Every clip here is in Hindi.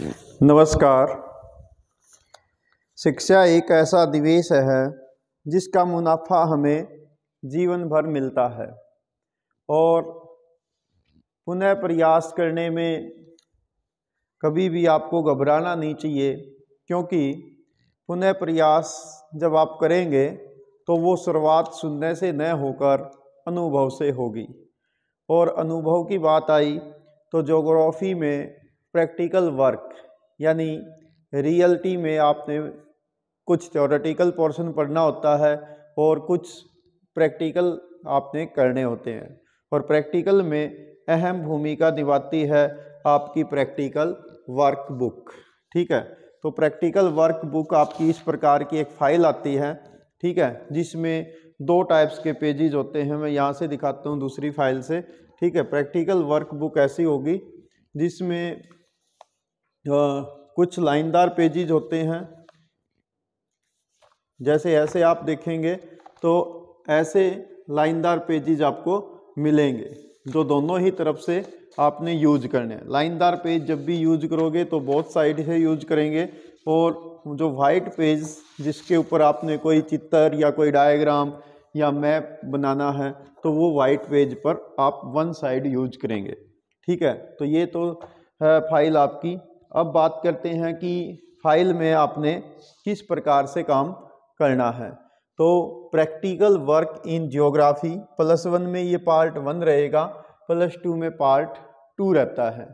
नमस्कार शिक्षा एक ऐसा निवेश है जिसका मुनाफा हमें जीवन भर मिलता है और पुनः प्रयास करने में कभी भी आपको घबराना नहीं चाहिए क्योंकि पुनः प्रयास जब आप करेंगे तो वो शुरुआत सुनने से न होकर अनुभव से होगी और अनुभव की बात आई तो जोग्राफ़ी में प्रैक्टिकल वर्क यानी रियलिटी में आपने कुछ थ्योरेटिकल पोर्शन पढ़ना होता है और कुछ प्रैक्टिकल आपने करने होते हैं और प्रैक्टिकल में अहम भूमिका निभाती है आपकी प्रैक्टिकल वर्क बुक ठीक है तो प्रैक्टिकल वर्क बुक आपकी इस प्रकार की एक फ़ाइल आती है ठीक है जिसमें दो टाइप्स के पेजेज होते हैं मैं यहाँ से दिखाता हूँ दूसरी फाइल से ठीक है प्रैक्टिकल वर्क बुक ऐसी होगी जिसमें कुछ लाइनदार पेजेज होते हैं जैसे ऐसे आप देखेंगे तो ऐसे लाइनदार पेजेज आपको मिलेंगे जो दोनों ही तरफ से आपने यूज करने हैं लाइनदार पेज जब भी यूज करोगे तो बहुत साइड से यूज करेंगे और जो वाइट पेज जिसके ऊपर आपने कोई चित्र या कोई डायग्राम या मैप बनाना है तो वो वाइट पेज पर आप वन साइड यूज करेंगे ठीक है तो ये तो है फाइल आपकी अब बात करते हैं कि फाइल में आपने किस प्रकार से काम करना है तो practical work in geography plus one में ये पार्ट वन रहेगा प्लस टू में पार्ट टू रहता है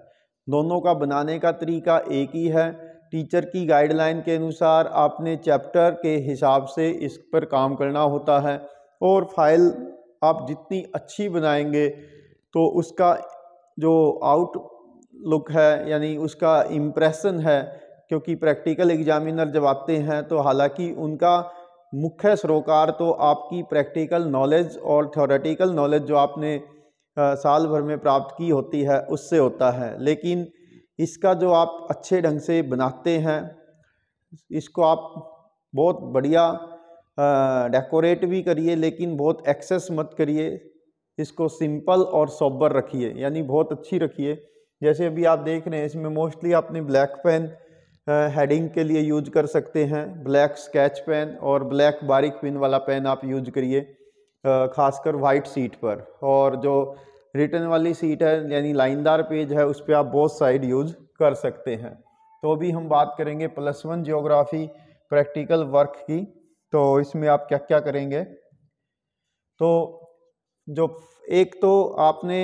दोनों का बनाने का तरीका एक ही है टीचर की गाइडलाइन के अनुसार आपने चैप्टर के हिसाब से इस पर काम करना होता है और फाइल आप जितनी अच्छी बनाएंगे तो उसका जो आउट लुक है यानी उसका इम्प्रेशन है क्योंकि प्रैक्टिकल एग्जामिनर जब आते हैं तो हालांकि उनका मुख्य सरोकार तो आपकी प्रैक्टिकल नॉलेज और थोरेटिकल नॉलेज जो आपने साल भर में प्राप्त की होती है उससे होता है लेकिन इसका जो आप अच्छे ढंग से बनाते हैं इसको आप बहुत बढ़िया डेकोरेट भी करिए लेकिन बहुत एक्सेस मत करिए इसको सिंपल और सॉबर रखिए यानी बहुत अच्छी रखिए जैसे अभी आप देख रहे हैं इसमें मोस्टली अपनी ब्लैक पेन हेडिंग के लिए यूज कर सकते हैं ब्लैक स्केच पेन और ब्लैक बारीक पिन वाला पेन आप यूज करिए खासकर वाइट सीट पर और जो रिटर्न वाली सीट है यानी लाइनदार पेज है उस पर आप बहुत साइड यूज कर सकते हैं तो अभी हम बात करेंगे plus one geography practical work की तो इसमें आप क्या क्या करेंगे तो जो एक तो आपने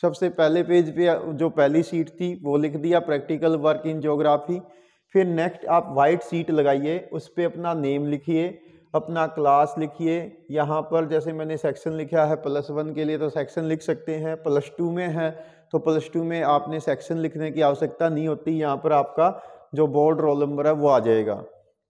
सबसे पहले पेज पे जो पहली सीट थी वो लिख दिया प्रैक्टिकल वर्क इन जोग्राफी फिर नेक्स्ट आप वाइट सीट लगाइए उस पर अपना नेम लिखिए अपना क्लास लिखिए यहाँ पर जैसे मैंने सेक्शन लिखा है प्लस वन के लिए तो सेक्शन लिख सकते हैं प्लस टू में है तो प्लस टू में आपने सेक्शन लिखने की आवश्यकता नहीं होती यहाँ पर आपका जो बोर्ड रोल नंबर है वो आ जाएगा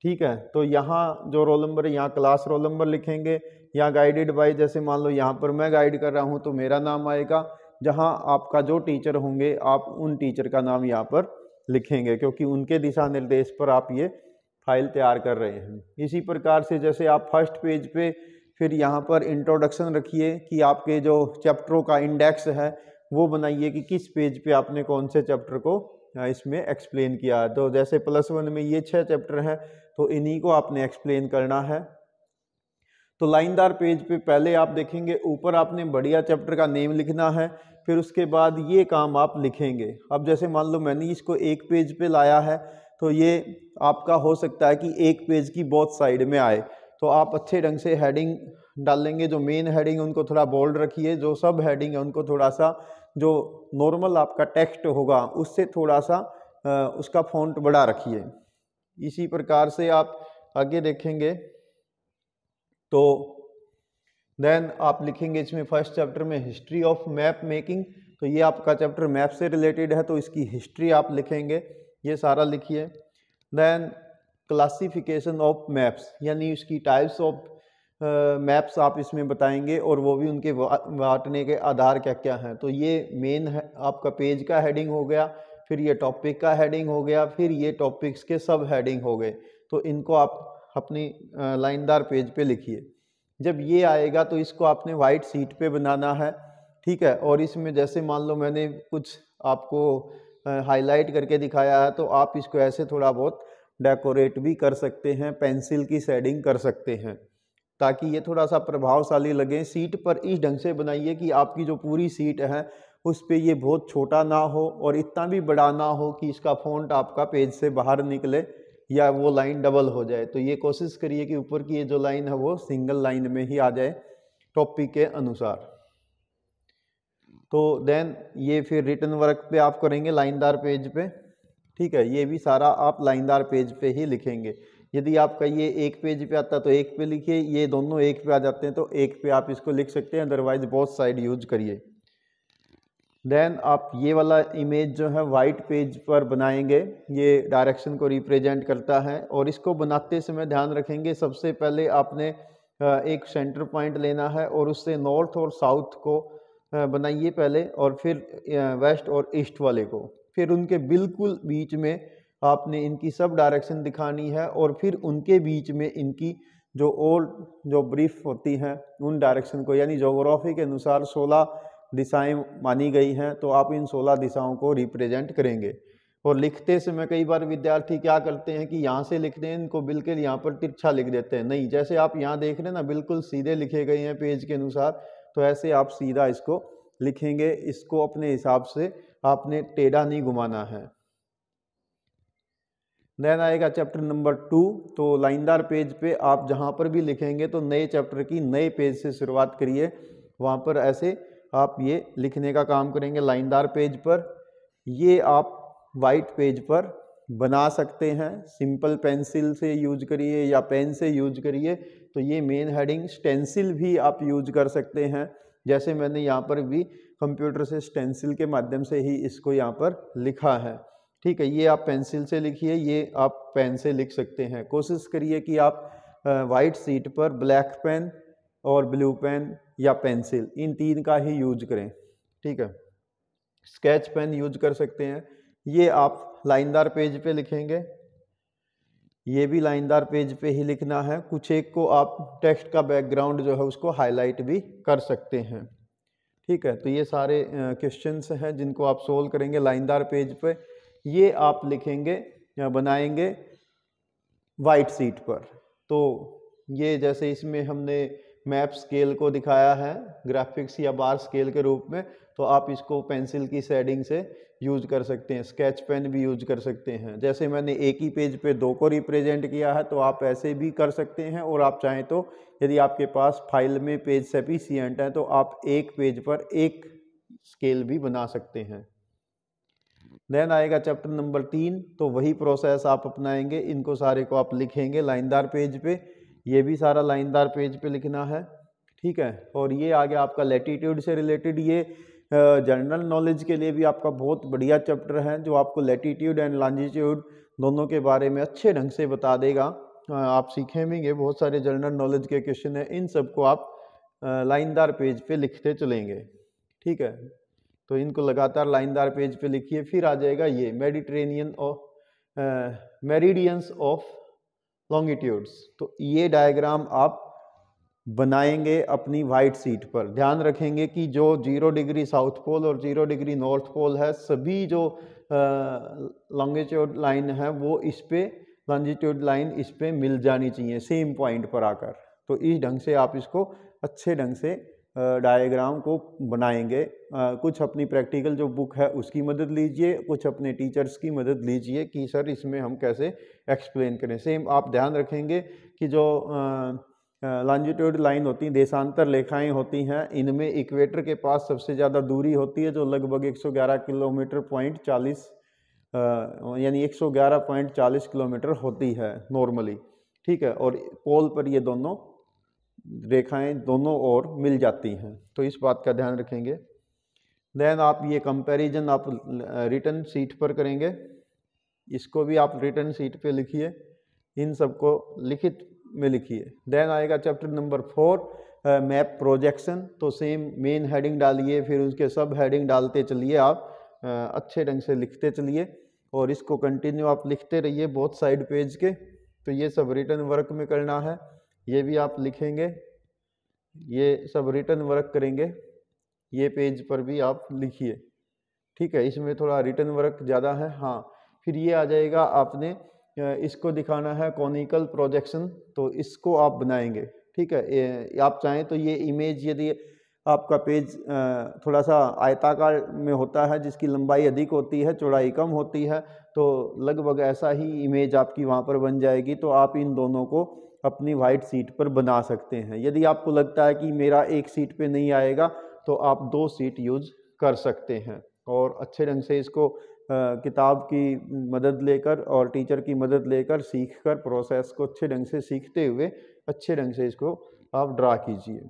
ठीक है तो यहाँ जो रोल नंबर है यहाँ क्लास रोल नंबर लिखेंगे यहाँ गाइडेड बाई जैसे मान लो यहाँ पर मैं गाइड कर रहा हूँ तो मेरा नाम आएगा जहां आपका जो टीचर होंगे आप उन टीचर का नाम यहाँ पर लिखेंगे क्योंकि उनके दिशा निर्देश पर आप ये फाइल तैयार कर रहे हैं इसी प्रकार से जैसे आप फर्स्ट पेज पे फिर यहाँ पर इंट्रोडक्शन रखिए कि आपके जो चैप्टरों का इंडेक्स है वो बनाइए कि किस पेज पे आपने कौन से चैप्टर को इसमें एक्सप्लेन किया है तो जैसे प्लस वन में ये छः चैप्टर हैं तो इन्हीं को आपने एक्सप्लेन करना है तो लाइनदार पेज पे पहले आप देखेंगे ऊपर आपने बढ़िया चैप्टर का नेम लिखना है फिर उसके बाद ये काम आप लिखेंगे अब जैसे मान लो मैंने इसको एक पेज पे लाया है तो ये आपका हो सकता है कि एक पेज की बहुत साइड में आए तो आप अच्छे ढंग से हेडिंग डालेंगे जो मेन हेडिंग उनको थोड़ा बोल्ड रखिए जो सब हेडिंग है उनको थोड़ा सा जो नॉर्मल आपका टेक्स्ट होगा उससे थोड़ा सा उसका फॉन्ट बड़ा रखिए इसी प्रकार से आप आगे देखेंगे तो देन आप लिखेंगे इसमें फर्स्ट चैप्टर में हिस्ट्री ऑफ मैप मेकिंग तो ये आपका चैप्टर मैप से रिलेटेड है तो इसकी हिस्ट्री आप लिखेंगे ये सारा लिखिए देन क्लासिफिकेशन ऑफ मैप्स यानी इसकी टाइप्स ऑफ मैप्स आप इसमें बताएंगे और वो भी उनके बांटने के आधार क्या क्या हैं तो ये मेन है आपका पेज का हेडिंग हो गया फिर ये टॉपिक का हेडिंग हो गया फिर ये टॉपिक्स के सब हेडिंग हो गए तो इनको आप अपनी लाइनदार पेज पे लिखिए जब ये आएगा तो इसको आपने वाइट सीट पे बनाना है ठीक है और इसमें जैसे मान लो मैंने कुछ आपको हाईलाइट करके दिखाया है तो आप इसको ऐसे थोड़ा बहुत डेकोरेट भी कर सकते हैं पेंसिल की शेडिंग कर सकते हैं ताकि ये थोड़ा सा प्रभावशाली लगे सीट पर इस ढंग से बनाइए कि आपकी जो पूरी सीट है उस पर ये बहुत छोटा ना हो और इतना भी बड़ा ना हो कि इसका फ़ॉन्ट आपका पेज से बाहर निकले या वो लाइन डबल हो जाए तो ये कोशिश करिए कि ऊपर की ये जो लाइन है वो सिंगल लाइन में ही आ जाए टॉपिक के अनुसार तो देन ये फिर रिटर्न वर्क पे आप करेंगे लाइनदार पेज पे ठीक है ये भी सारा आप लाइनदार पेज पे ही लिखेंगे यदि आपका ये एक पेज पे आता है तो एक पे लिखिए ये दोनों एक पे आ जाते हैं तो एक पे आप इसको लिख सकते हैं अदरवाइज बहुत साइड यूज करिए देन आप ये वाला इमेज जो है वाइट पेज पर बनाएंगे ये डायरेक्शन को रिप्रेजेंट करता है और इसको बनाते समय ध्यान रखेंगे सबसे पहले आपने एक सेंटर पॉइंट लेना है और उससे नॉर्थ और साउथ को बनाइए पहले और फिर वेस्ट और ईस्ट वाले को फिर उनके बिल्कुल बीच में आपने इनकी सब डायरेक्शन दिखानी है और फिर उनके बीच में इनकी जो ओल्ड जो ब्रीफ होती हैं उन डायरेक्शन को यानी जोग्राफी के अनुसार सोलह दिशाएं मानी गई हैं तो आप इन सोलह दिशाओं को रिप्रेजेंट करेंगे और लिखते समय कई बार विद्यार्थी क्या करते हैं कि यहाँ से लिखते हैं इनको बिल्कुल यहाँ पर तिरछा लिख देते हैं नहीं जैसे आप यहाँ देख रहे हैं ना बिल्कुल सीधे लिखे गए हैं पेज के अनुसार तो ऐसे आप सीधा इसको लिखेंगे इसको अपने हिसाब से आपने टेढ़ा नहीं घुमाना है देन आएगा चैप्टर नंबर टू तो लाइनदार पेज पे आप जहाँ पर भी लिखेंगे तो नए चैप्टर की नए पेज से शुरुआत करिए वहाँ पर ऐसे आप ये लिखने का काम करेंगे लाइनदार पेज पर ये आप वाइट पेज पर बना सकते हैं सिंपल पेंसिल से यूज करिए या पेन से यूज करिए तो ये मेन हेडिंग स्टेंसिल भी आप यूज कर सकते हैं जैसे मैंने यहाँ पर भी कंप्यूटर से स्टेंसिल के माध्यम से ही इसको यहाँ पर लिखा है ठीक है ये आप पेंसिल से लिखिए ये आप पेन से लिख सकते हैं कोशिश करिए कि आप वाइट सीट पर ब्लैक पेन और ब्लू पेन या पेंसिल इन तीन का ही यूज करें ठीक है स्केच पेन यूज कर सकते हैं ये आप लाइनदार पेज पे लिखेंगे ये भी लाइनदार पेज पे ही लिखना है कुछ एक को आप टेक्स्ट का बैकग्राउंड जो है उसको हाईलाइट भी कर सकते हैं ठीक है तो ये सारे क्वेश्चंस हैं जिनको आप सोल्व करेंगे लाइनदार पेज पे ये आप लिखेंगे या बनाएंगे वाइट सीट पर तो ये जैसे इसमें हमने मैप स्केल को दिखाया है ग्राफिक्स या बार स्केल के रूप में तो आप इसको पेंसिल की शेडिंग से यूज कर सकते हैं स्केच पेन भी यूज कर सकते हैं जैसे मैंने एक ही पेज पे दो को रिप्रेजेंट किया है तो आप ऐसे भी कर सकते हैं और आप चाहें तो यदि आपके पास फाइल में पेज सेफिशियंट है तो आप एक पेज पर एक स्केल भी बना सकते हैं देन आएगा चैप्टर नंबर तीन तो वही प्रोसेस आप अपनाएंगे इनको सारे को आप लिखेंगे लाइनदार पेज पे ये भी सारा लाइनदार पेज पे लिखना है ठीक है और ये आ गया आपका लेटीट्यूड से रिलेटेड ये जनरल नॉलेज के लिए भी आपका बहुत बढ़िया चैप्टर है जो आपको लेटीट्यूड एंड लॉन्जीट्यूड दोनों के बारे में अच्छे ढंग से बता देगा आप सीखेंगे बहुत सारे जनरल नॉलेज के क्वेश्चन हैं इन सबको आप लाइनदार पेज पे लिखते चलेंगे ठीक है तो इनको लगातार लाइनदार पेज पे लिखिए फिर आ जाएगा ये Mediterranean of meridians of longitudes तो ये डायग्राम आप बनाएंगे अपनी वाइट सीट पर ध्यान रखेंगे कि जो जीरो डिग्री साउथ पोल और जीरो डिग्री नॉर्थ पोल है सभी जो लॉन्गिट्यूड लाइन है वो इस पर लॉन्जिट्यूड लाइन इस पर मिल जानी चाहिए सेम पॉइंट पर आकर तो इस ढंग से आप इसको अच्छे ढंग से डायग्राम को बनाएंगे कुछ अपनी प्रैक्टिकल जो बुक है उसकी मदद लीजिए कुछ अपने टीचर्स की मदद लीजिए कि सर इसमें हम कैसे एक्सप्लेन करें सेम आप ध्यान रखेंगे कि जो लॉन्जिट्यूड लाइन होती हैं देशांतर रेखाएं होती हैं इनमें इक्वेटर के पास सबसे ज़्यादा दूरी होती है जो लगभग 111 किलोमीटर पॉइंट चालीस यानी एक किलोमीटर होती है नॉर्मली ठीक है और पोल पर ये दोनों रेखाएं दोनों ओर मिल जाती हैं तो इस बात का ध्यान रखेंगे देन आप ये कंपैरिजन आप रिटर्न सीट पर करेंगे इसको भी आप रिटर्न सीट पे लिखिए इन सबको लिखित में लिखिए देन आएगा chapter number four map projection तो सेम मेन हेडिंग डालिए फिर उसके सब हेडिंग डालते चलिए आप uh, अच्छे ढंग से लिखते चलिए और इसको कंटिन्यू आप लिखते रहिए बहुत साइड पेज के तो ये सब रिटर्न वर्क में करना है ये भी आप लिखेंगे ये सब रिटर्न वर्क करेंगे ये पेज पर भी आप लिखिए ठीक है इसमें थोड़ा रिटर्न वर्क ज़्यादा है हाँ फिर ये आ जाएगा आपने इसको दिखाना है कॉनिकल प्रोजेक्शन तो इसको आप बनाएंगे ठीक है आप चाहें तो ये इमेज यदि आपका पेज थोड़ा सा आयताकार में होता है जिसकी लंबाई अधिक होती है चौड़ाई कम होती है तो लगभग ऐसा ही इमेज आपकी वहाँ पर बन जाएगी तो आप इन दोनों को अपनी वाइट सीट पर बना सकते हैं यदि आपको लगता है कि मेरा एक सीट पे नहीं आएगा तो आप दो सीट यूज़ कर सकते हैं और अच्छे ढंग से इसको किताब की मदद लेकर और टीचर की मदद लेकर सीख कर प्रोसेस को अच्छे ढंग से सीखते हुए अच्छे ढंग से इसको आप ड्रा कीजिए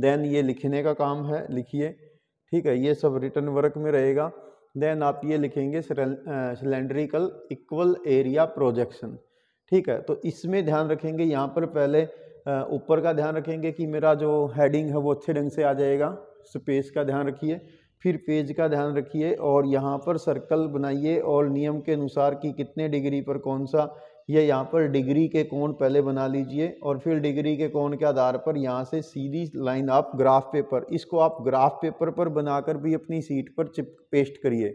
देन ये लिखने का काम है लिखिए ठीक है ये सब रिटर्न वर्क में रहेगा देन आप ये लिखेंगे सिलेंड्रिकल इक्वल एरिया प्रोजेक्शन ठीक है तो इसमें ध्यान रखेंगे यहाँ पर पहले ऊपर का ध्यान रखेंगे कि मेरा जो हैडिंग है वो अच्छे ढंग से आ जाएगा स्पेस का ध्यान रखिए फिर पेज का ध्यान रखिए और यहाँ पर सर्कल बनाइए और नियम के अनुसार कि कितने डिग्री पर कौन सा ये यहाँ पर डिग्री के कोण पहले बना लीजिए और फिर डिग्री के कोण के आधार पर यहाँ से सीधी लाइन आप ग्राफ पेपर इसको आप ग्राफ पेपर पर बनाकर भी अपनी सीट पर चिप पेस्ट करिए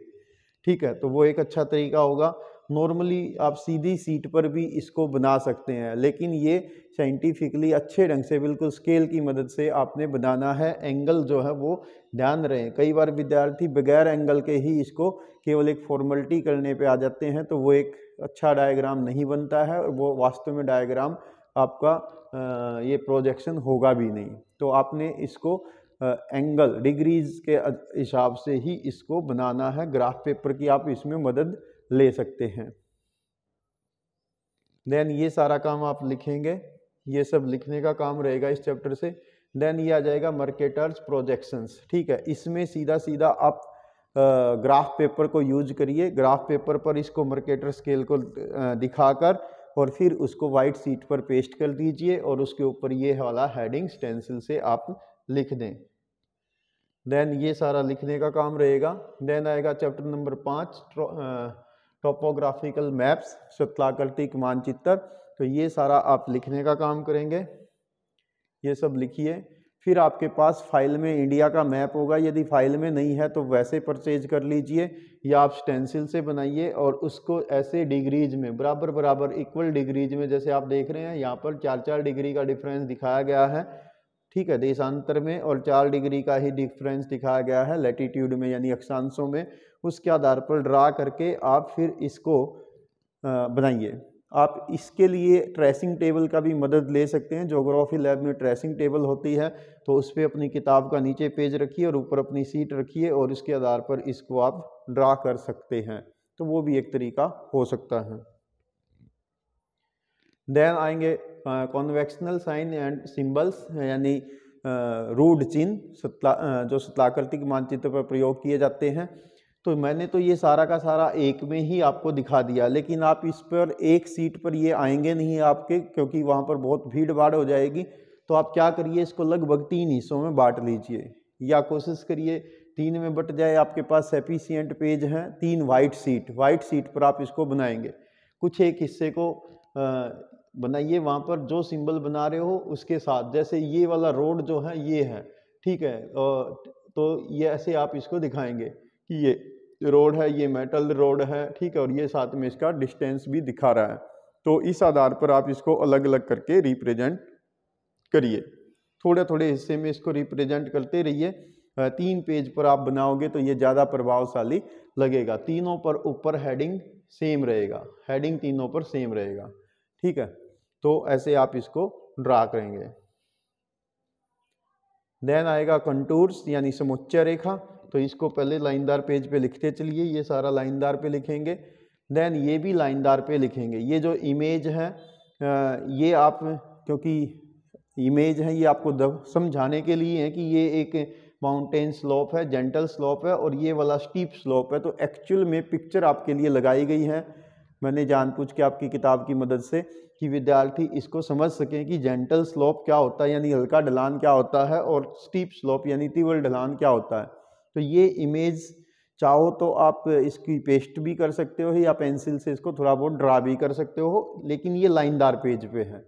ठीक है तो वो एक अच्छा तरीका होगा नॉर्मली आप सीधी सीट पर भी इसको बना सकते हैं लेकिन ये साइंटिफिकली अच्छे ढंग से बिल्कुल स्केल की मदद से आपने बनाना है एंगल जो है वो ध्यान रहे कई बार विद्यार्थी बगैर एंगल के ही इसको केवल एक फॉर्मेलिटी करने पे आ जाते हैं तो वो एक अच्छा डायग्राम नहीं बनता है और वो वास्तव में डायग्राम आपका ये प्रोजेक्शन होगा भी नहीं तो आपने इसको एंगल डिग्रीज़ के हिसाब से ही इसको बनाना है ग्राफ पेपर की आप इसमें मदद ले सकते हैं देन ये सारा काम आप लिखेंगे ये सब लिखने का काम रहेगा इस चैप्टर से देन ये आ जाएगा मार्केटर्स प्रोजेक्शंस ठीक है इसमें सीधा सीधा आप ग्राफ पेपर को यूज करिए ग्राफ पेपर पर इसको मार्केटर स्केल को दिखाकर और फिर उसको वाइट सीट पर पेस्ट कर दीजिए और उसके ऊपर ये वाला हेडिंग स्टेंसिल से आप लिख दें देन ये सारा लिखने का काम रहेगा देन आएगा चैप्टर नंबर पाँच टोपोग्राफिकल मैप्स शतलाकल्टिक मानचित्र तो ये सारा आप लिखने का काम करेंगे ये सब लिखिए फिर आपके पास फाइल में इंडिया का मैप होगा यदि फाइल में नहीं है तो वैसे परचेज कर लीजिए या आप स्टेंसिल से बनाइए और उसको ऐसे डिग्रीज में बराबर बराबर इक्वल डिग्रीज में जैसे आप देख रहे हैं यहाँ पर चार चार डिग्री का डिफरेंस दिखाया गया है ठीक है देशांतर में और चार डिग्री का ही डिफरेंस दिखाया गया है लेटीट्यूड में यानी अक्षांशों में उसके आधार पर ड्रा करके आप फिर इसको बनाइए आप इसके लिए ट्रेसिंग टेबल का भी मदद ले सकते हैं जोग्राफी लैब में ट्रेसिंग टेबल होती है तो उस पर अपनी किताब का नीचे पेज रखिए और ऊपर अपनी सीट रखिए और इसके आधार पर इसको आप ड्रा कर सकते हैं तो वो भी एक तरीका हो सकता है देन आएंगे कॉन्वेक्शनल साइन एंड सिंबल्स यानी रूढ़ चिन्ह सत्ला, जो सतलाकृतिक मानचित्र पर प्रयोग किए जाते हैं तो मैंने तो ये सारा का सारा एक में ही आपको दिखा दिया लेकिन आप इस पर एक सीट पर ये आएंगे नहीं आपके क्योंकि वहाँ पर बहुत भीड़ भाड़ हो जाएगी तो आप क्या करिए इसको लगभग तीन हिस्सों में बांट लीजिए या कोशिश करिए तीन में बट जाए आपके पास एफिशिएंट पेज हैं तीन वाइट सीट वाइट सीट पर आप इसको बनाएंगे कुछ एक हिस्से को बनाइए वहाँ पर जो सिंबल बना रहे हो उसके साथ जैसे ये वाला रोड जो है ये है ठीक है तो ये ऐसे आप इसको दिखाएंगे कि ये रोड है ये मेटल रोड है ठीक है और ये साथ में इसका डिस्टेंस भी दिखा रहा है तो इस आधार पर आप इसको अलग अलग करके रिप्रेजेंट करिए थोड़े थोड़े हिस्से में इसको रिप्रेजेंट करते रहिए तीन पेज पर आप बनाओगे तो ये ज़्यादा प्रभावशाली लगेगा तीनों पर ऊपर हेडिंग सेम रहेगा हेडिंग तीनों पर सेम रहेगा ठीक है तो ऐसे आप इसको ड्रा करेंगे देन आएगा कंटूर्स यानी समुच्चय रेखा तो इसको पहले लाइनदार पेज पे लिखते चलिए ये सारा लाइनदार पे लिखेंगे देन ये भी लाइनदार पे लिखेंगे ये जो इमेज है ये आप क्योंकि इमेज है ये आपको समझाने के लिए है कि ये एक माउंटेन स्लोप है जेंटल स्लोप है और ये वाला स्टीप स्लोप है तो एक्चुअल में पिक्चर आपके लिए लगाई गई है मैंने जानबूझ के आपकी किताब की मदद से कि विद्यार्थी इसको समझ सकें कि जेंटल स्लोप क्या होता है यानी हल्का ढलान क्या होता है और स्टीप स्लोप यानी तीव्र ढलान क्या होता है तो ये इमेज चाहो तो आप इसकी पेस्ट भी कर सकते हो या पेंसिल से इसको थोड़ा बहुत ड्रा भी कर सकते हो लेकिन ये लाइनदार पेज पे है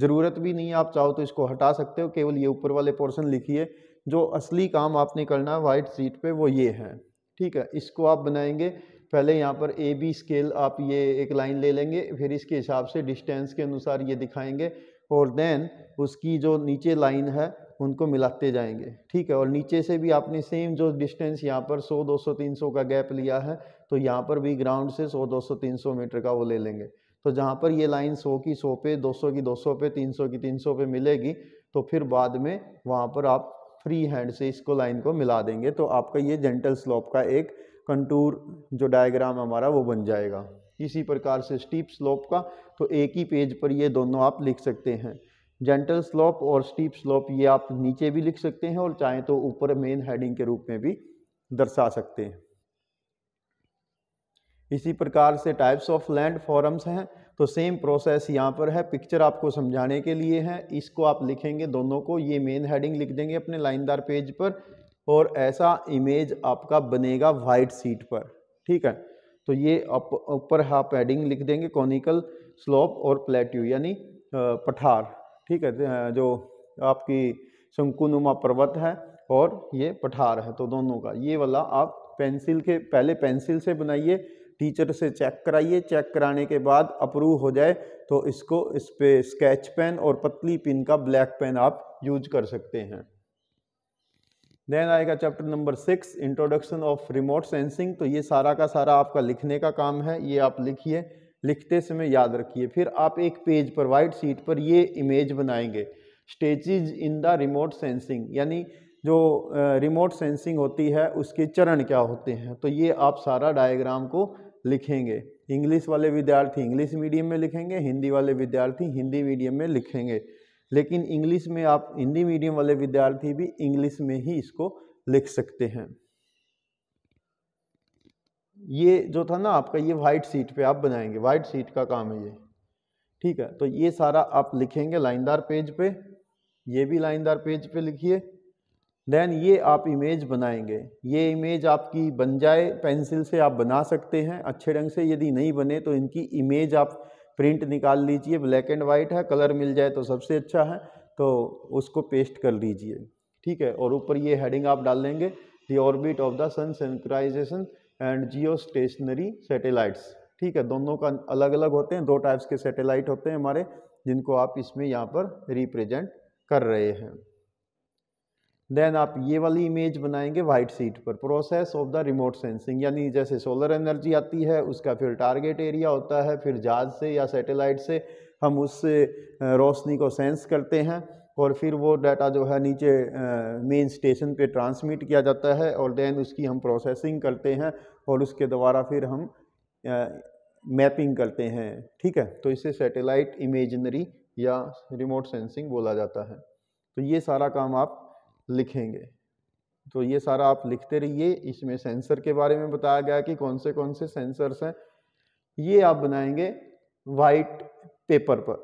ज़रूरत भी नहीं है आप चाहो तो इसको हटा सकते हो केवल ये ऊपर वाले पोर्शन लिखिए जो असली काम आपने करना है वाइट सीट पे वो ये है ठीक है इसको आप बनाएंगे पहले यहाँ पर ए बी स्केल आप ये एक लाइन ले लेंगे फिर इसके हिसाब से डिस्टेंस के अनुसार ये दिखाएंगे और देन उसकी जो नीचे लाइन है उनको मिलाते जाएंगे ठीक है और नीचे से भी आपने सेम जो डिस्टेंस यहाँ पर 100 200 300 का गैप लिया है तो यहाँ पर भी ग्राउंड से 100 200 300 मीटर का वो ले लेंगे तो जहाँ पर ये लाइन 100 की 100 पे 200 की 200 पे 300 की 300 पे मिलेगी तो फिर बाद में वहाँ पर आप फ्री हैंड से इसको लाइन को मिला देंगे तो आपका ये जेंटल स्लोप का एक कंटूर जो डायग्राम हमारा वो बन जाएगा इसी प्रकार से स्टीप स्लोप का तो एक ही पेज पर ये दोनों आप लिख सकते हैं जेंटल स्लोप और स्टीप स्लोप ये आप नीचे भी लिख सकते हैं और चाहें तो ऊपर मेन हेडिंग के रूप में भी दर्शा सकते हैं इसी प्रकार से टाइप्स ऑफ लैंड फॉरम्स हैं तो सेम प्रोसेस यहाँ पर है पिक्चर आपको समझाने के लिए है इसको आप लिखेंगे दोनों को ये मेन हेडिंग लिख देंगे अपने लाइनदार पेज पर और ऐसा इमेज आपका बनेगा वाइट सीट पर ठीक है तो ये ऊपर आप हेडिंग लिख देंगे कॉनिकल स्लोप और प्लेट्यू यानी पठार ठीक है जो आपकी शंकुनुमा पर्वत है और ये पठार है तो दोनों का ये वाला आप पेंसिल के पहले पेंसिल से बनाइए टीचर से चेक कराइए चेक कराने के बाद अप्रूव हो जाए तो इसको इस पर स्केच पेन और पतली पिन का ब्लैक पेन आप यूज कर सकते हैं देन आएगा chapter number six introduction of remote sensing तो ये सारा का सारा आपका लिखने का काम है ये आप लिखिए लिखते समय याद रखिए फिर आप एक पेज पर वाइट सीट पर ये इमेज बनाएंगे stages in the remote sensing यानी जो रिमोट सेंसिंग होती है उसके चरण क्या होते हैं तो ये आप सारा डायग्राम को लिखेंगे इंग्लिश वाले विद्यार्थी इंग्लिश मीडियम में लिखेंगे हिंदी वाले विद्यार्थी हिंदी मीडियम में लिखेंगे लेकिन इंग्लिश में आप हिंदी मीडियम वाले विद्यार्थी भी इंग्लिश में ही इसको लिख सकते हैं ये जो था ना आपका ये वाइट सीट पे आप बनाएंगे वाइट सीट का काम है ये ठीक है तो ये सारा आप लिखेंगे लाइनदार पेज पे ये भी लाइनदार पेज पे लिखिए देन ये आप इमेज बनाएंगे ये इमेज आपकी बन जाए पेंसिल से आप बना सकते हैं अच्छे ढंग से यदि नहीं बने तो इनकी इमेज आप प्रिंट निकाल लीजिए ब्लैक एंड वाइट है कलर मिल जाए तो सबसे अच्छा है तो उसको पेस्ट कर लीजिए ठीक है और ऊपर ये हेडिंग आप डाल लेंगे the orbit of the sun synchronisation and geostationary satellites ठीक है दोनों का अलग अलग होते हैं दो टाइप्स के सेटेलाइट होते हैं हमारे जिनको आप इसमें यहाँ पर रिप्रेजेंट कर रहे हैं देन आप ये वाली इमेज बनाएंगे वाइट सीट पर process of the remote sensing यानी जैसे सोलर एनर्जी आती है उसका फिर टारगेट एरिया होता है फिर जहाज से या सैटेलाइट से हम उस रोशनी को सेंस करते हैं और फिर वो डाटा जो है नीचे मेन स्टेशन पे ट्रांसमिट किया जाता है और देन उसकी हम प्रोसेसिंग करते हैं और उसके द्वारा फिर हम मैपिंग करते हैं ठीक है तो इसे सैटेलाइट इमेजनरी या रिमोट सेंसिंग बोला जाता है तो ये सारा काम आप लिखेंगे तो ये सारा आप लिखते रहिए इसमें सेंसर के बारे में बताया गया कि कौन से कौन से सेंसर्स हैं ये आप बनाएंगे वाइट पेपर पर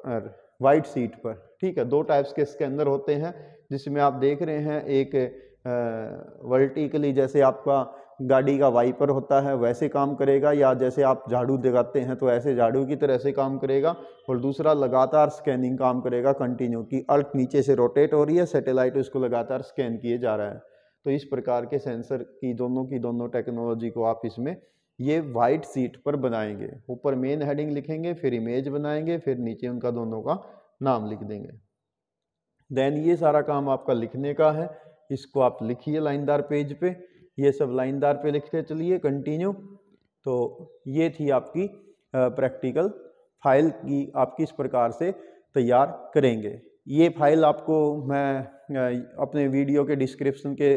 वाइट सीट पर ठीक है दो टाइप्स के इसके अंदर होते हैं जिसमें आप देख रहे हैं एक वर्टिकली जैसे आपका गाड़ी का वाइपर होता है वैसे काम करेगा या जैसे आप झाड़ू लगाते हैं तो ऐसे झाड़ू की तरह से काम करेगा और दूसरा लगातार स्कैनिंग काम करेगा कंटिन्यू की अर्थ नीचे से रोटेट हो रही है सैटेलाइट उसको लगातार स्कैन किए जा रहा है तो इस प्रकार के सेंसर की दोनों की दोनों टेक्नोलॉजी को आप इसमें ये वाइट सीट पर बनाएंगे ऊपर मेन हेडिंग लिखेंगे फिर इमेज बनाएंगे फिर नीचे उनका दोनों का नाम लिख देंगे देन ये सारा काम आपका लिखने का है इसको आप लिखिए लाइनदार पेज पे ये सब लाइनदार पे लिखते चलिए कंटिन्यू तो ये थी आपकी प्रैक्टिकल फाइल की आप किस प्रकार से तैयार करेंगे ये फाइल आपको मैं अपने वीडियो के डिस्क्रिप्शन के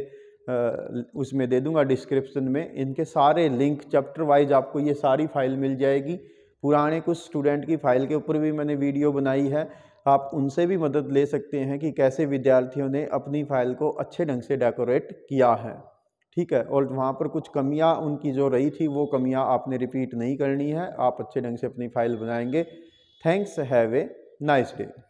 उसमें दे दूंगा डिस्क्रिप्शन में इनके सारे लिंक चैप्टर वाइज आपको ये सारी फाइल मिल जाएगी पुराने कुछ स्टूडेंट की फ़ाइल के ऊपर भी मैंने वीडियो बनाई है आप उनसे भी मदद ले सकते हैं कि कैसे विद्यार्थियों ने अपनी फ़ाइल को अच्छे ढंग से डेकोरेट किया है ठीक है और वहाँ पर कुछ कमियाँ उनकी जो रही थी वो कमियाँ आपने रिपीट नहीं करनी है आप अच्छे ढंग से अपनी फ़ाइल बनाएंगे thanks have a nice day